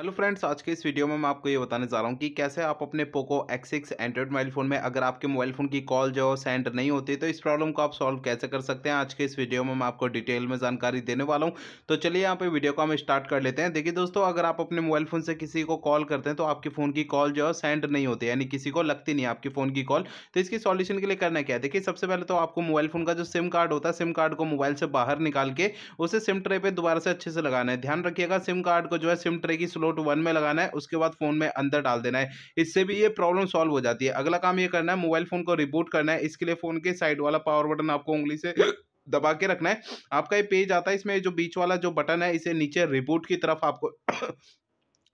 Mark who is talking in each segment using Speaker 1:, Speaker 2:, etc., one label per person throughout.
Speaker 1: hello friends आज के इस वीडियो में मैं आपको ये बताने जा रहा हूँ कि कैसे आप अपने Poco X six Android mobile phone में अगर आपके मोबाइल फ़ोन की कॉल जो सेंड नहीं होती तो इस प्रॉब्लम को आप सॉल्व कैसे कर सकते हैं आज के इस वीडियो में मैं आपको डिटेल में जानकारी देने वाला हूँ तो चलिए यहाँ पे वीडियो को हम स्टार्ट कर लेते हैं देखिए दोस्तों अगर आप अपने मोबाइल फ़ोन से किसी को कॉल करते हैं तो आपके फ़ोन की कॉल जो है सेंड नहीं होती यानी किसी को लगती नहीं आपकी फ़ोन की कॉल तो इसकी सॉल्यूशन के लिए करना क्या है देखिए सबसे पहले तो आपको मोबाइल फ़ोन का जो सिम कार्ड होता है सिम कार्ड को मोबाइल से बाहर निकाल के उसे सिम ट्रे पर दोबारा से अच्छे से लगाना है ध्यान रखिएगा सिम कार्ड को जो है सिम ट्रे की डॉट वन में लगाना है उसके बाद फ़ोन में अंदर डाल देना है इससे भी ये प्रॉब्लम सॉल्व हो जाती है अगला काम ये करना है मोबाइल फ़ोन को रिबूट करना है इसके लिए फ़ोन के साइड वाला पावर बटन आपको उंगली से दबा के रखना है आपका ये पेज आता है इसमें जो बीच वाला जो बटन है इसे नीचे रिबूट की तरफ आपको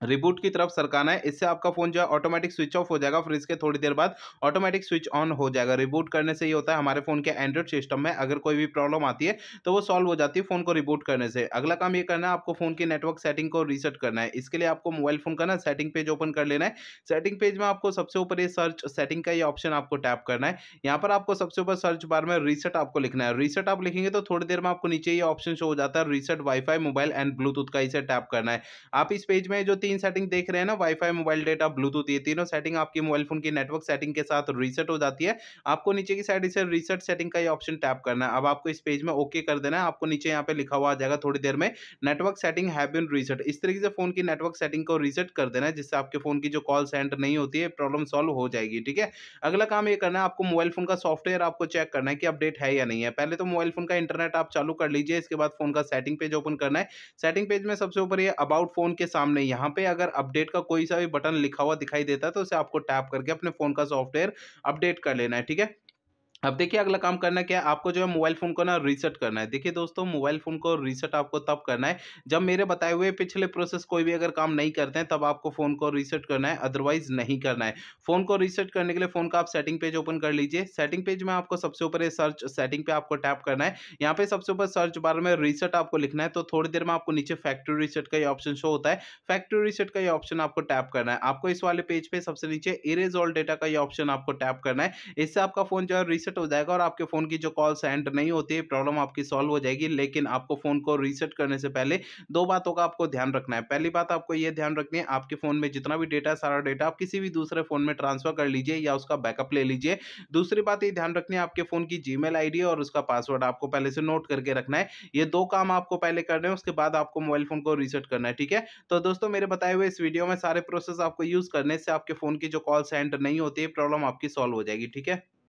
Speaker 1: रिबूट की तरफ सरकाना है इससे आपका फोन जो है ऑटोमेटिक स्विच ऑफ हो जाएगा फिर इसके थोड़ी देर बाद ऑटोमेटिक स्विच ऑन हो जाएगा रिबूट करने से ये होता है हमारे फोन के एंड्रॉइड सिस्टम में अगर कोई भी प्रॉब्लम आती है तो वो सॉल्व हो जाती है फोन को रिबूट करने से अगला काम ये करना है आपको फोन की नेटवर्क सेटिंग को रीसेट करना है इसके लिए आपको मोबाइल फोन का ना सेटिंग पेज ओपन कर लेना है सेटिंग पेज में आपको सबसे ऊपर ये सर्च सेटिंग का ये ऑप्शन आपको टैप करना है यहाँ पर आपको सबसे ऊपर सर्च बार में रीसेट आपको लिखना है रीसेट आप लिखेंगे तो थोड़ी देर में आपको नीचे ये ऑप्शन शो हो जाता है reset WiFi mobile and Bluetooth का इसे टैप करना है आप इस पेज में जो तीन तीन सेटिंग देख रहे हैं ना वाईफाई मोबाइल डेटा ब्लूटूथ ये तीनों सेटिंग आपकी मोबाइल फोन की नेटवर्क सेटिंग के साथ रीसेट हो जाती है आपको नीचे की साइड इसे रीसेट सेटिंग का ये ऑप्शन टैप करना है अब आपको इस पेज में ओके कर देना है आपको नीचे यहाँ पे लिखा हुआ आ जाएगा थोड़ी देर में network setting have been reset इस तरीके से फोन की नेटवर्क सेटिंग को रीसेट कर देना है जिससे आपके फोन की जो कॉल सेंड नहीं होती है प्रॉब्लम सॉल्व हो जाएगी ठीक है अगला काम ये करना है आपको मोबाइल फोन का सॉफ्टवेयर आपको चेक करना है कि अपडेट है या नहीं है पहले तो मोबाइल फोन का इंटरनेट आप चालू कर लीजिए इसके बाद फोन का सेटिंग पेज ओपन करना है सेटिंग पेज में सबसे ऊपर ये अबाउट फोन के सामने यहाँ पे अगर अपडेट का कोई सा भी बटन लिखा हुआ दिखाई देता है तो उसे आपको टैप करके अपने फ़ोन का सॉफ्टवेयर अपडेट कर लेना है ठीक है अब देखिए अगला काम करना क्या है आपको जो है मोबाइल फ़ोन को ना रीसेट करना है देखिए दोस्तों मोबाइल फ़ोन को रीसेट आपको तब करना है जब मेरे बताए हुए पिछले प्रोसेस कोई भी अगर काम नहीं करते हैं तब आपको फ़ोन को रीसेट करना है अदरवाइज नहीं करना है फ़ोन को रीसेट करने के लिए फ़ोन का आप सेटिंग पेज ओपन कर लीजिए सेटिंग पेज में आपको सबसे ऊपर सर्च सेटिंग पे आपको टैप करना है यहाँ पे सबसे ऊपर सर्च बार में रीसेट आपको लिखना है तो थोड़ी देर में आपको नीचे फैक्ट्री रीसेट का ये ऑप्शन शो होता है फैक्ट्री रीसेट का ये ऑप्शन आपको टैप करना है आपको इस वाले पेज पे सबसे नीचे इरेज ऑल डेटा का ये ऑप्शन आपको टैप करना है इससे आपका फ़ोन जो है रीसेट रीसेट हो जाएगा और आपके फ़ोन की जो कॉल सेंड नहीं होती है प्रॉब्लम आपकी सॉल्व हो जाएगी लेकिन आपको फ़ोन को रीसेट करने से पहले दो बातों का आपको ध्यान रखना है पहली बात आपको ये ध्यान रखनी है आपके फ़ोन में जितना भी डेटा है सारा डेटा आप किसी भी दूसरे फ़ोन में ट्रांसफ़र कर लीजिए या उसका बैकअप ले लीजिए दूसरी बात ये ध्यान रखनी है आपके फ़ोन की जी मेल और उसका पासवर्ड आपको पहले से नोट करके रखना है ये दो काम आपको पहले करने हैं उसके बाद आपको मोबाइल फ़ोन को रीसेट करना है ठीक है तो दोस्तों मेरे बताए हुए इस वीडियो में सारे प्रोसेस आपको यूज़ करने से आपके फ़ोन की जो कॉल सेंड नहीं होती है प्रॉब्लम आपकी सॉल्व हो जाएगी ठीक है